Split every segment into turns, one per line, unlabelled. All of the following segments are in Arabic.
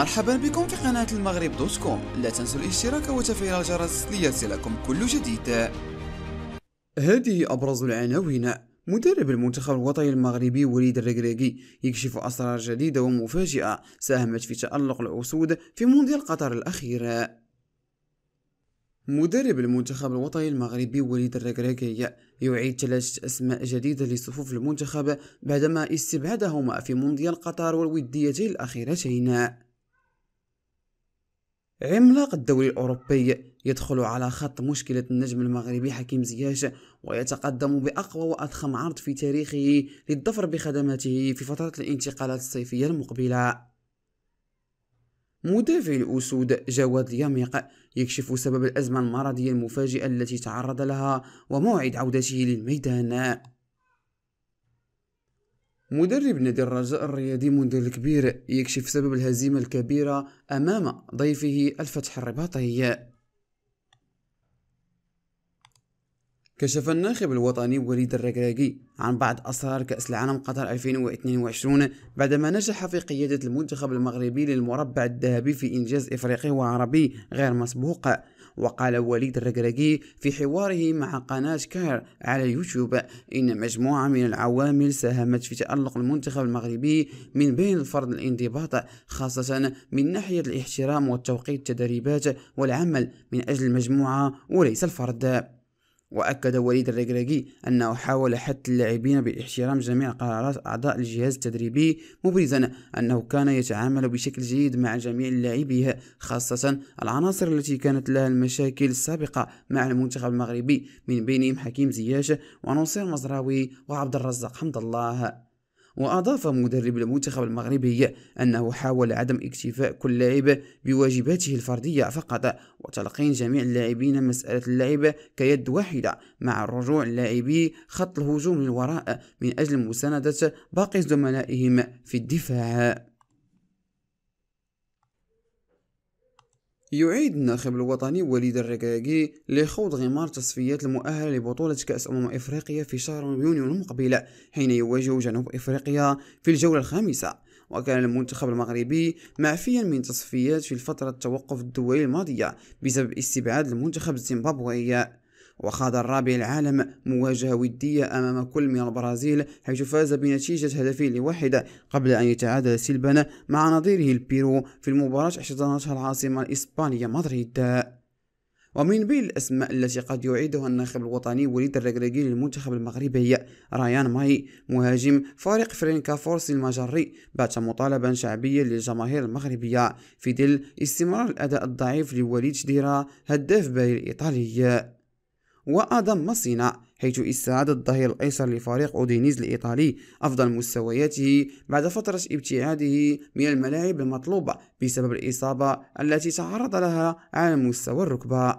مرحبا بكم في قناة المغرب دوت كوم لا تنسوا الاشتراك وتفعيل الجرس ليصلكم كل جديد هذه أبرز العناوين مدرب المنتخب الوطني المغربي وليد الركراكي يكشف أسرار جديدة ومفاجئة ساهمت في تألق الأسود في مونديال قطر الأخير مدرب المنتخب الوطني المغربي وليد الركراكي يعيد ثلاثة أسماء جديدة لصفوف المنتخب بعدما استبعدهما في مونديال قطر والوديتين الأخيرتين عملاق الدوري الأوروبي يدخل على خط مشكلة النجم المغربي حكيم زياش ويتقدم بأقوى وأضخم عرض في تاريخه للظفر بخدماته في فترة الانتقالات الصيفية المقبلة مدافع الأسود جواد يميق يكشف سبب الأزمة المرضية المفاجئة التي تعرض لها وموعد عودته للميدان مدرب نادي الرجاء الرياضي منذ الكبير يكشف سبب الهزيمة الكبيرة أمام ضيفه الفتح الرباطي كشف الناخب الوطني وليد الركراكي عن بعض أسرار كأس العالم قطر 2022 بعدما نجح في قيادة المنتخب المغربي للمربع الذهبي في إنجاز إفريقي وعربي غير مسبوق وقال وليد الرقرقي في حواره مع قناة كار على يوتيوب إن مجموعة من العوامل ساهمت في تألق المنتخب المغربي من بين الفرد الانضباط خاصة من ناحية الاحترام والتوقيت التدريبات والعمل من أجل المجموعة وليس الفرد وأكد وليد الرجراجي أنه حاول حث اللاعبين باحترام جميع قرارات أعضاء الجهاز التدريبي مبرزا أنه كان يتعامل بشكل جيد مع جميع لاعبيه خاصة العناصر التي كانت لها المشاكل السابقة مع المنتخب المغربي من بينهم حكيم زياش ونصير مزراوي وعبد الرزاق حمد الله وأضاف مدرب المنتخب المغربي أنه حاول عدم اكتفاء كل لاعب بواجباته الفردية فقط وتلقين جميع اللاعبين مسألة اللعب كيد واحدة مع الرجوع لاعبي خط الهجوم للوراء من أجل مساندة باقي زملائهم في الدفاع يعيد الناخب الوطني وليد الركاكي لخوض غمار التصفيات المؤهلة لبطولة كأس أمم إفريقيا في شهر يونيو المقبل حين يواجه جنوب إفريقيا في الجولة الخامسة وكان المنتخب المغربي معفيا من تصفيات في الفترة التوقف الدولي الماضية بسبب استبعاد المنتخب الزيمبابوي وخاض الرابع العالم مواجهة ودية أمام كل من البرازيل حيث فاز بنتيجة هدفين لواحد قبل أن يتعادل سلبا مع نظيره البيرو في المباراة احتضنتها العاصمة الإسبانية مدريد ومن بين الأسماء التي قد يعيدها الناخب الوطني وليد الركراكي للمنتخب المغربي ريان ماي مهاجم فريق فرينكا فورس المجري بات مطالبا شعبيا للجماهير المغربية في ظل استمرار الأداء الضعيف لوليد شديرا هداف باهي الإيطالي وآدم مصينا حيث استعاد الظهير الأيسر لفريق أودينيز الإيطالي أفضل مستوياته بعد فترة ابتعاده من الملاعب المطلوبة بسبب الإصابة التي تعرض لها على مستوى الركبة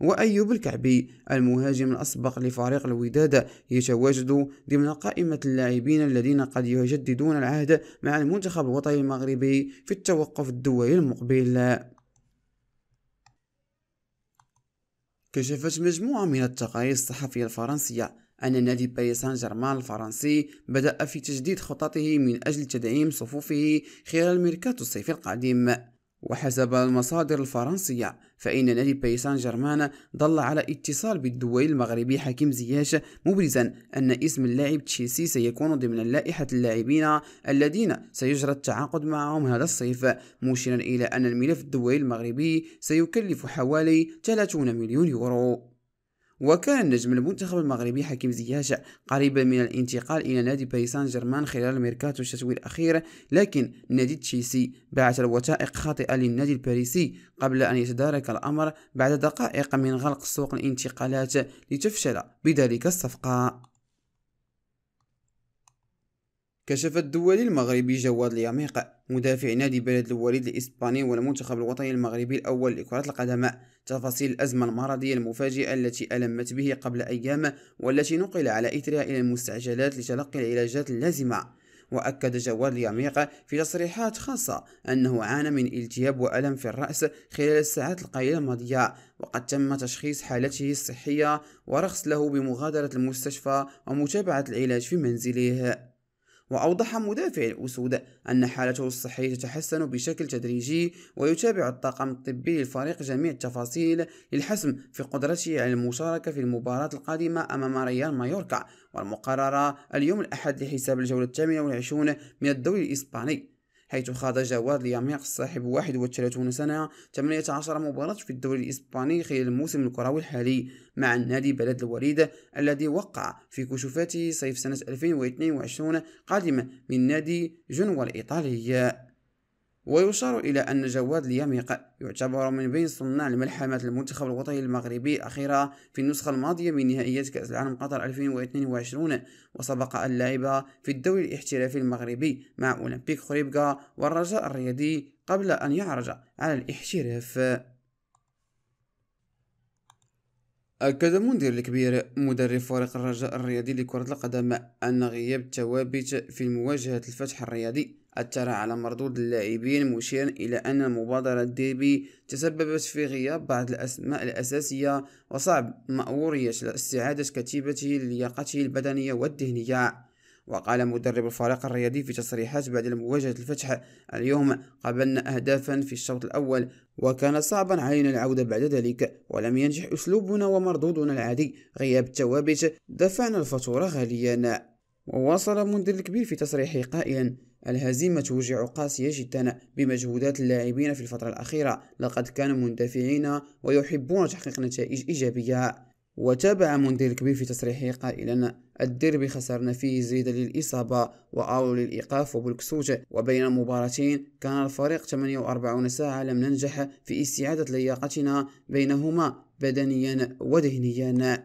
وأيوب الكعبي المهاجم الأسبق لفريق الوداد يتواجد ضمن قائمة اللاعبين الذين قد يجددون العهد مع المنتخب الوطني المغربي في التوقف الدولي المقبل كشفت مجموعة من التقارير الصحفية الفرنسية أن نادي باريس سان جيرمان الفرنسي بدأ في تجديد خططه من أجل تدعيم صفوفه خلال الميركاتو الصيفي القادم وحسب المصادر الفرنسية فإن نادي بيسان سان جيرمان ظل على اتصال بالدولي المغربي حكيم زياش مبرزا أن اسم اللاعب تشيسي سيكون ضمن لائحة اللاعبين الذين سيجرى التعاقد معهم هذا الصيف مشيرا إلى أن الملف الدولي المغربي سيكلف حوالي 30 مليون يورو وكان نجم المنتخب المغربي حكيم زياش قريبا من الانتقال إلى نادي باريس سان جيرمان خلال الميركاتو الشتوي الأخير لكن نادي تشيلسي باعت الوثائق خاطئة للنادي الباريسي قبل أن يتدارك الأمر بعد دقائق من غلق سوق الانتقالات لتفشل بذلك الصفقة كشف الدولي المغربي جواد اليميق مدافع نادي بلد الوليد الإسباني والمنتخب الوطني المغربي الأول لكرة القدم تفاصيل الأزمة المرضية المفاجئة التي ألمت به قبل أيام والتي نقل على إثرها إلى المستعجلات لتلقي العلاجات اللازمة وأكد جواد اليميق في تصريحات خاصة أنه عانى من التهاب وألم في الرأس خلال الساعات القليلة الماضية وقد تم تشخيص حالته الصحية ورخص له بمغادرة المستشفى ومتابعة العلاج في منزله وأوضح مدافع الأسود أن حالته الصحية تتحسن بشكل تدريجي ويتابع الطاقم الطبي للفريق جميع التفاصيل للحسم في قدرته على المشاركة في المباراة القادمة أمام ريال مايوركا والمقررة اليوم الأحد لحساب الجولة الثامنة والعشرون من الدوري الإسباني حيث خاض جواد لياميق صاحب 31 سنة 18 مباراة في الدوري الإسباني خلال الموسم الكروي الحالي مع النادي بلد الوليد الذي وقع في كشوفاته صيف سنة 2022 قادمة من نادي جنوى الإيطالي ويشار إلى أن جواد اليميق يعتبر من بين صناع الملحمة المنتخب الوطني المغربي أخيرا في النسخة الماضية من نهائيات كأس العالم قطر 2022 وسبق أن لعب في الدوري الاحترافي المغربي مع أولمبيك خريبكا والرجاء الرياضي قبل أن يعرج على الاحتراف أكد مدير الكبير مدرب فريق الرجاء الرياضي لكرة القدم أن غياب الثوابت في مواجهة الفتح الرياضي أثر على مردود اللاعبين مشيرا إلى أن المبادرة الديربي تسببت في غياب بعض الأسماء الأساسية وصعب مأورية استعادة كتيبته للياقته البدنية والذهنية وقال مدرب الفريق الرياضي في تصريحات بعد مواجهة الفتح اليوم قابلنا أهدافا في الشوط الأول وكان صعبا علينا العودة بعد ذلك ولم ينجح أسلوبنا ومردودنا العادي غياب التوابت دفعنا الفاتورة غاليا وواصل المدير الكبير في تصريحه قائلا الهزيمة توجع قاسية جدا بمجهودات اللاعبين في الفترة الأخيرة لقد كانوا مندفعين ويحبون تحقيق نتائج إيجابية وتابع منذر الكبير في تصريحه قائلا الديربي خسرنا فيه زيد للإصابة وأولو للإيقاف وبالكسوج وبين المباراتين كان الفريق 48 ساعة لم ننجح في استعادة لياقتنا بينهما بدنيا وذهنيا